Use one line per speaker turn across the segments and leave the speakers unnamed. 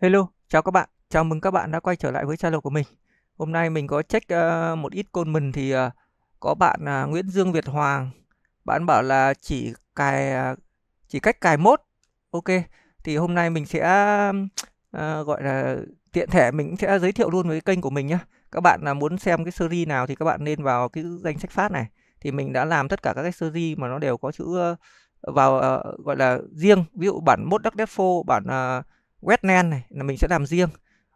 Hello, chào các bạn. Chào mừng các bạn đã quay trở lại với channel của mình. Hôm nay mình có check uh, một ít côn mình thì uh, có bạn uh, Nguyễn Dương Việt Hoàng. Bạn bảo là chỉ cài uh, chỉ cách cài mốt. Ok, thì hôm nay mình sẽ uh, gọi là tiện thể mình sẽ giới thiệu luôn với kênh của mình nhé. Các bạn là uh, muốn xem cái series nào thì các bạn nên vào cái danh sách phát này. Thì mình đã làm tất cả các cái series mà nó đều có chữ uh, vào uh, gọi là riêng. Ví dụ bản mốt Duck Defo, bản uh, Wetland này là mình sẽ làm riêng.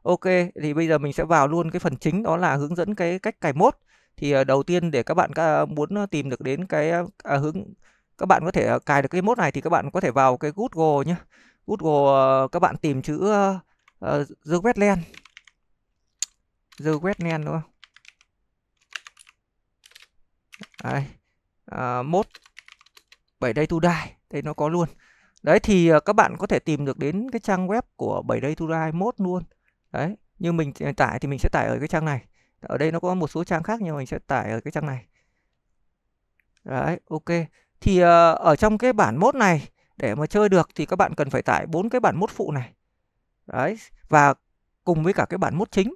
Ok, thì bây giờ mình sẽ vào luôn cái phần chính đó là hướng dẫn cái cách cài mốt. Thì ờ, đầu tiên để các bạn muốn ờ, tìm được đến cái ờ, à, hướng các bạn có thể cài được cái mốt này thì các bạn có thể vào cái Google nhé. Google các bạn tìm chữ uh, The Wetland. The Wetland đúng không? Đây. Uh, mốt bảy đây to die. Đây nó có luôn đấy thì ờ, các bạn có thể tìm được đến cái trang web của 7 day to die 21 luôn đấy như mình ờ, tải thì mình sẽ tải ở cái trang này ở đây nó có một số trang khác nhưng mình sẽ tải ở cái trang này đấy ok thì ờ, ở trong cái bản mốt này để mà chơi được thì các bạn cần phải tải bốn cái bản mốt phụ này đấy và cùng với cả cái bản mốt chính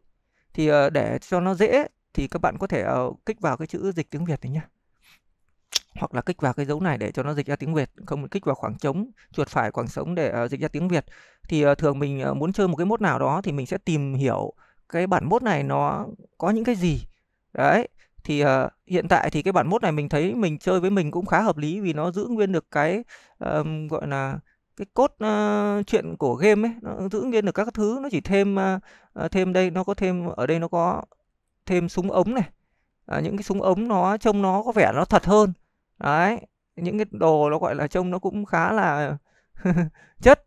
thì để cho nó dễ thì các bạn có thể kích vào cái chữ dịch tiếng việt này nhé hoặc là kích vào cái dấu này để cho nó dịch ra tiếng Việt không kích vào khoảng trống chuột phải khoảng trống để uh, dịch ra tiếng Việt thì uh, thường mình uh, muốn chơi một cái mốt nào đó thì mình sẽ tìm hiểu cái bản mốt này nó có những cái gì đấy thì uh, hiện tại thì cái bản mốt này mình thấy mình chơi với mình cũng khá hợp lý vì nó giữ nguyên được cái um, gọi là cái cốt uh, chuyện của game ấy nó giữ nguyên được các thứ nó chỉ thêm uh, thêm đây nó có thêm ở đây nó có thêm súng ống này à, những cái súng ống nó trông nó có vẻ nó thật hơn đấy những cái đồ nó gọi là trông nó cũng khá là chất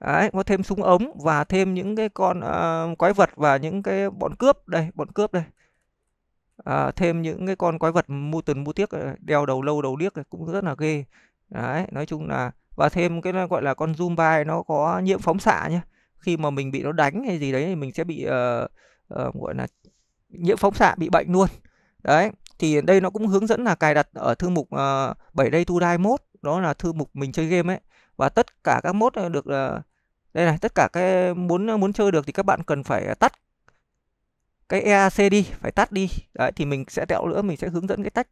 Đấy, có thêm súng ống và thêm những cái con uh, quái vật và những cái bọn cướp đây bọn cướp đây à, thêm những cái con quái vật mu tần mu tiếc ờ, đeo đầu lâu đầu điếc cũng rất là ghê đấy nói chung là và thêm cái gọi là con zombie nó có nhiễm phóng xạ nhé khi mà mình bị nó đánh hay gì đấy thì mình sẽ bị uh, uh, gọi là nhiễm phóng xạ bị bệnh luôn đấy thì đây nó cũng hướng dẫn là cài đặt ở thư mục uh, ờ, 7 day to die mode đó là thư mục mình chơi game ấy và tất cả các mốt ờ, được uh, đây này tất cả cái muốn muốn chơi được thì các bạn cần phải tắt cái EAC đi phải tắt đi đấy thì mình sẽ tẹo nữa mình sẽ hướng dẫn cái tách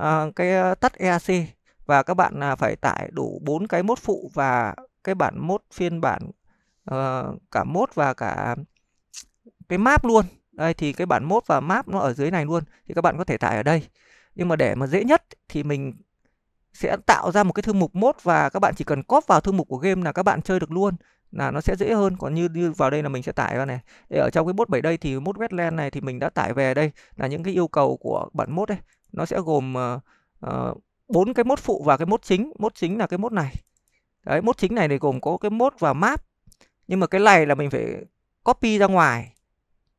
uh, cái tắt EAC và các bạn là phải tải đủ bốn cái mốt phụ và cái bản mốt phiên bản uh, cả mốt và cả cái map luôn đây thì cái bản mốt và map nó ở dưới này luôn thì các bạn có thể tải ở đây nhưng mà để mà dễ nhất thì mình sẽ tạo ra một cái thư mục mốt và các bạn chỉ cần cóp vào thư mục của game là các bạn chơi được luôn là nó sẽ dễ hơn còn như như vào đây là mình sẽ tải ra này để ở trong cái mốt 7 đây thì mốt Wetland này thì mình đã tải về đây là những cái yêu cầu của bản mốt đây nó sẽ gồm ờ, ờ, bốn uh, cái mốt phụ và cái mốt chính mốt chính là cái mốt này đấy mốt chính này thì gồm có cái mốt và map nhưng mà cái này là mình phải copy ra ngoài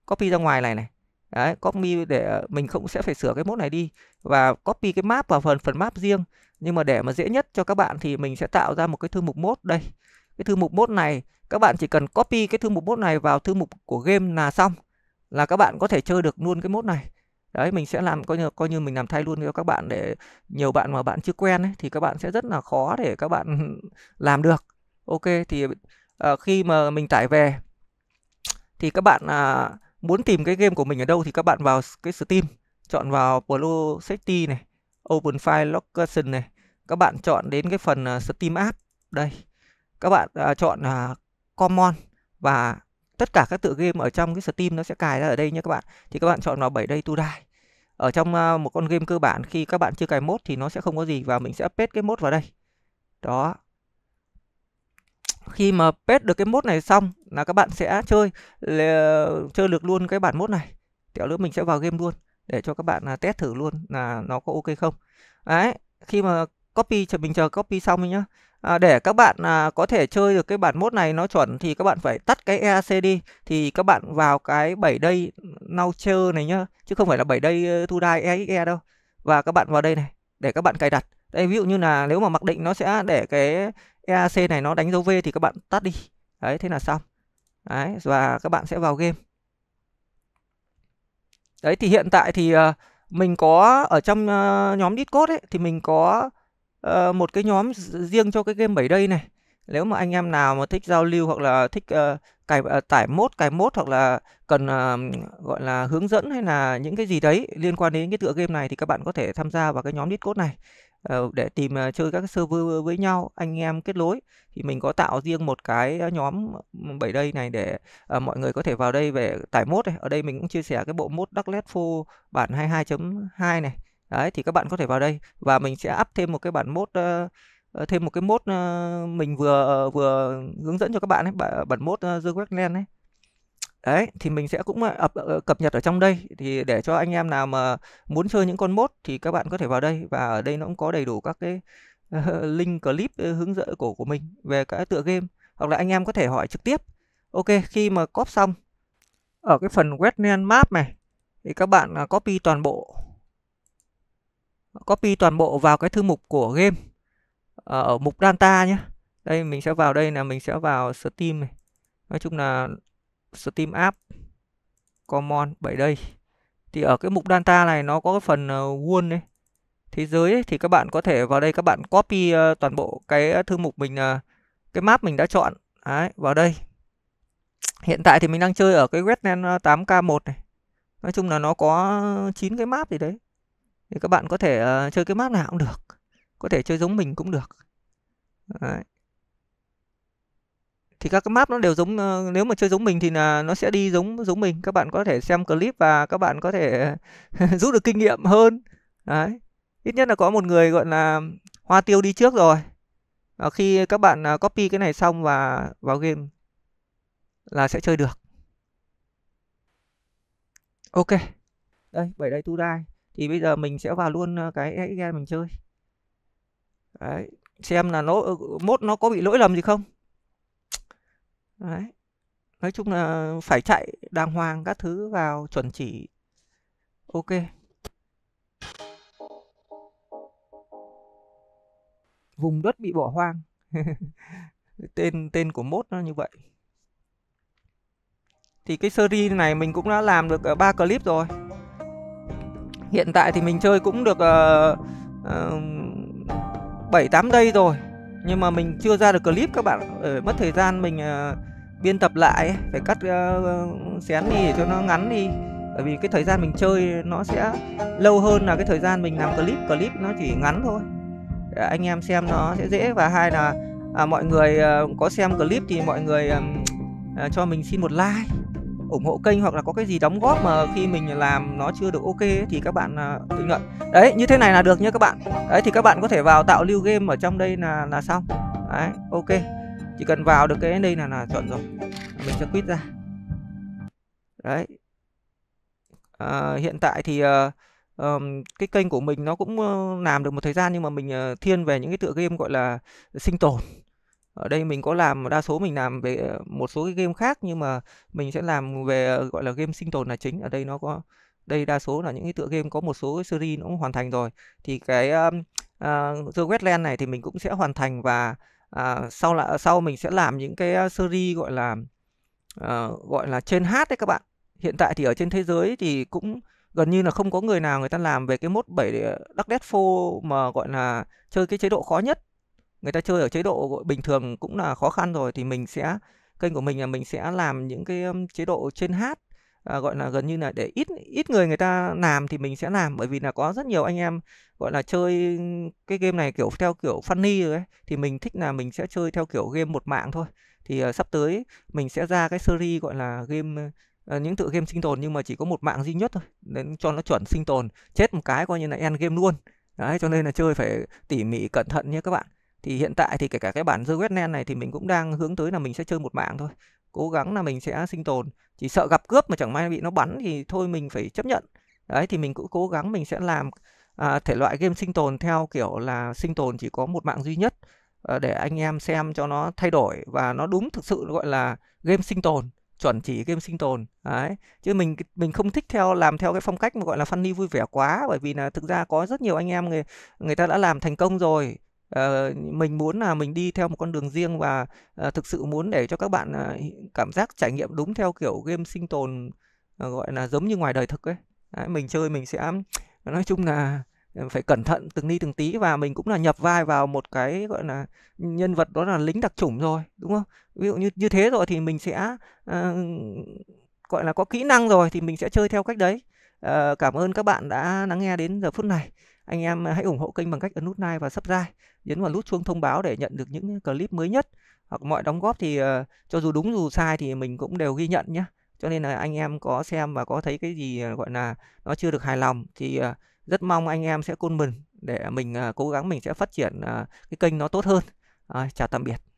copy ra ngoài này này Đấy, copy để ờ, mình không sẽ phải sửa cái mốt này đi và copy cái map vào phần phần map riêng nhưng mà để mà dễ nhất cho các bạn thì mình sẽ tạo ra một cái thư mục mốt đây cái thư mục mốt này các bạn chỉ cần copy cái thư mục mốt này vào thư mục của game là xong là các bạn có thể chơi được luôn cái mốt này đấy mình sẽ làm coi như coi như mình làm thay luôn cho các bạn để nhiều bạn mà bạn chưa quen ấy, thì các bạn sẽ rất là khó để các bạn làm được ok thì uh, khi mà mình tải về thì các bạn uh, muốn tìm cái game của mình ở đâu thì các bạn vào cái Steam, chọn vào Pro Safety này, Open File Location này. Các bạn chọn đến cái phần ờ, Steam App đây. Các bạn à, chọn à, Common và tất cả các tựa game ở trong cái Steam nó sẽ cài ra ở đây nhé các bạn. Thì các bạn chọn vào 7 đây to Die. Ở trong à, một con game cơ bản khi các bạn chưa cài mốt thì nó sẽ không có gì và mình sẽ update cái mốt vào đây. Đó, khi mà pet được cái mốt này xong là các bạn sẽ chơi chơi được luôn cái bản mốt này tiểu nữa mình sẽ vào game luôn để cho các bạn là test thử luôn là nó có ok không đấy khi mà copy chờ mình chờ copy xong đi nhá à, để các bạn à, có thể chơi được cái bản mốt này nó chuẩn thì các bạn phải tắt cái EAC đi thì các bạn vào cái 7 day launcher này nhá chứ không phải là 7 đây to die EXE đâu và các bạn vào đây này để các bạn cài đặt đây ví dụ như là nếu mà mặc định nó sẽ để cái EAC này nó đánh dấu V thì các bạn tắt đi đấy thế là xong đấy và các bạn sẽ vào game đấy thì hiện tại thì ờ, mình có ở trong ờ, nhóm Discord ấy thì mình có ờ, một cái nhóm riêng cho cái game 7 đây này nếu mà anh em nào mà thích giao lưu hoặc là thích uh, cài uh, tải mốt cài mốt hoặc là cần uh, gọi là hướng dẫn hay là những cái gì đấy liên quan đến cái tựa game này thì các bạn có thể tham gia vào cái nhóm Discord này Ờ, để tìm ờ, chơi các server với nhau anh em kết nối thì mình có tạo riêng một cái ờ, nhóm 7 đây này để mọi người có thể vào đây về tải mốt này ở đây mình cũng chia sẻ cái bộ mốt Darklet Full bản 22.2 này đấy thì các bạn có thể vào đây và mình sẽ up thêm một cái bản mốt thêm một cái mốt mình vừa vừa hướng dẫn cho các bạn ấy bản mốt The Westland ấy Đấy, thì mình sẽ cũng ờ, ờ, cập nhật ở trong đây thì để cho anh em nào mà muốn chơi những con mốt thì các bạn có thể vào đây và ở đây nó cũng có đầy đủ các cái link clip ờ, hướng dẫn của của mình về các tựa game hoặc là anh em có thể hỏi trực tiếp. Ok, khi mà copy xong ở cái phần Wetland Map này thì các bạn à, copy toàn bộ copy toàn bộ vào cái thư mục của game ở mục data nhé đây mình sẽ vào đây là mình sẽ vào Steam này nói chung là Steam App Common 7 đây thì ở cái mục data này nó có cái phần ờ, world ấy thế giới ấy, thì các bạn có thể vào đây các bạn copy ờ, toàn bộ cái ờ, thư mục mình cái map mình đã chọn Đấy, vào đây hiện tại thì mình đang chơi ở cái Wetland 8K1 này nói chung là nó có 9 cái map gì đấy thì các bạn có thể chơi cái map nào cũng được có thể chơi giống mình cũng được Đấy thì các cái map nó đều giống ờ, nếu mà chơi giống mình thì là nó sẽ đi giống giống mình các bạn có thể xem clip và các bạn có thể rút được kinh nghiệm hơn đấy ít nhất là có một người gọi là hoa tiêu đi trước rồi và khi các bạn à, copy cái này xong và vào game là sẽ chơi được ok đây bảy đây tu đai thì bây giờ mình sẽ vào luôn ờ, cái game mình chơi đấy xem là nó ờ, mốt nó có bị lỗi lầm gì không Đấy. Nói chung là phải chạy đàng hoàng các thứ vào chuẩn chỉ. Ok. Vùng đất bị bỏ hoang. tên tên của mốt nó như vậy. Thì cái series này mình cũng đã làm được ờ, ba clip rồi. Hiện tại thì mình chơi cũng được uh, uh, 7 8 giây rồi nhưng mà mình chưa ra được clip các bạn để ờ, mất thời gian mình uh, biên tập lại phải cắt uh, xén đi để cho nó ngắn đi bởi vì cái thời gian mình chơi nó sẽ lâu hơn là cái thời gian mình làm clip clip nó chỉ ngắn thôi để anh em xem nó sẽ dễ và hai là à, mọi người uh, có xem clip thì mọi người uh, uh, cho mình xin một like ủng hộ kênh hoặc là có cái gì đóng góp mà khi mình làm nó chưa được ok thì các bạn à, tự bình đấy như thế này là được nhé các bạn đấy thì các bạn có thể vào tạo lưu game ở trong đây là là xong đấy ok chỉ cần vào được cái đây là là chuẩn rồi mình sẽ quit ra đấy à, hiện tại thì uh, um, cái kênh của mình nó cũng uh, làm được một thời gian nhưng mà mình uh, thiên về những cái tựa game gọi là sinh tồn ở đây mình có làm đa số mình làm về ờ, một số cái game khác nhưng mà mình sẽ làm về, ờ, gọi là, game sinh tồn là chính. Ở đây nó có đây đa số là những cái tựa game có một số cái series nó cũng hoàn thành rồi. Thì cái, a, à, ờ, The Wetland này thì mình cũng sẽ hoàn thành và, à, sau là sau mình sẽ làm những cái series, gọi là, ờ, gọi là, trên H đấy các bạn. Hiện tại thì ở trên thế giới thì cũng gần như là không có người nào người ta làm về cái mode 7 Dark Deadfall mà, gọi là, chơi cái chế độ khó nhất người ta chơi ở chế độ bình thường cũng là khó khăn rồi thì mình sẽ kênh của mình là mình sẽ làm những cái chế độ trên hát à, gọi là gần như là để ít ít người người ta làm thì mình sẽ làm bởi vì là có rất nhiều anh em gọi là chơi cái game này kiểu theo kiểu funny rồi ấy thì mình thích là mình sẽ chơi theo kiểu game một mạng thôi thì uh, sắp tới mình sẽ ra cái series gọi là game uh, những tự game sinh tồn nhưng mà chỉ có một mạng duy nhất thôi nên cho nó chuẩn sinh tồn chết một cái coi như là end game luôn đấy cho nên là chơi phải tỉ mỉ cẩn thận nhé các bạn thì hiện tại thì kể cả cái bản The Westland này thì mình cũng đang hướng tới là mình sẽ chơi một mạng thôi cố gắng là mình sẽ sinh tồn chỉ sợ gặp cướp mà chẳng may bị nó bắn thì thôi mình phải chấp nhận đấy thì mình cũng cố gắng mình sẽ làm à, thể loại game sinh tồn theo kiểu là sinh tồn chỉ có một mạng duy nhất à, để anh em xem cho nó thay đổi và nó đúng thực sự gọi là game sinh tồn chuẩn chỉ game sinh tồn đấy chứ mình mình không thích theo làm theo cái phong cách mà gọi là funny vui vẻ quá bởi vì là thực ra có rất nhiều anh em người người ta đã làm thành công rồi uh, mình muốn là mình đi theo một con đường riêng và uh, thực sự muốn để cho các bạn uh, cảm giác trải nghiệm đúng theo kiểu game sinh tồn uh, gọi là giống như ngoài đời thực ấy Đấy, mình chơi mình sẽ nói chung là phải cẩn thận từng đi từng tí và mình cũng là nhập vai vào một cái gọi là nhân vật đó là lính đặc chủng rồi đúng không ví dụ như như thế rồi thì mình sẽ uh, gọi là có kỹ năng rồi thì mình sẽ chơi theo cách đấy uh, cảm ơn các bạn đã lắng nghe đến giờ phút này anh em à, hãy ủng hộ kênh bằng cách ấn nút like và subscribe, nhấn vào nút chuông thông báo để nhận được những à, clip mới nhất. Hoặc mọi đóng góp thì à, cho dù đúng dù sai thì mình cũng đều ghi nhận nhé. Cho nên là anh em có xem và có thấy cái gì gọi là nó chưa được hài lòng thì rất mong anh em sẽ côn mình để mình cố gắng mình sẽ phát triển cái kênh nó tốt hơn. À, chào tạm biệt.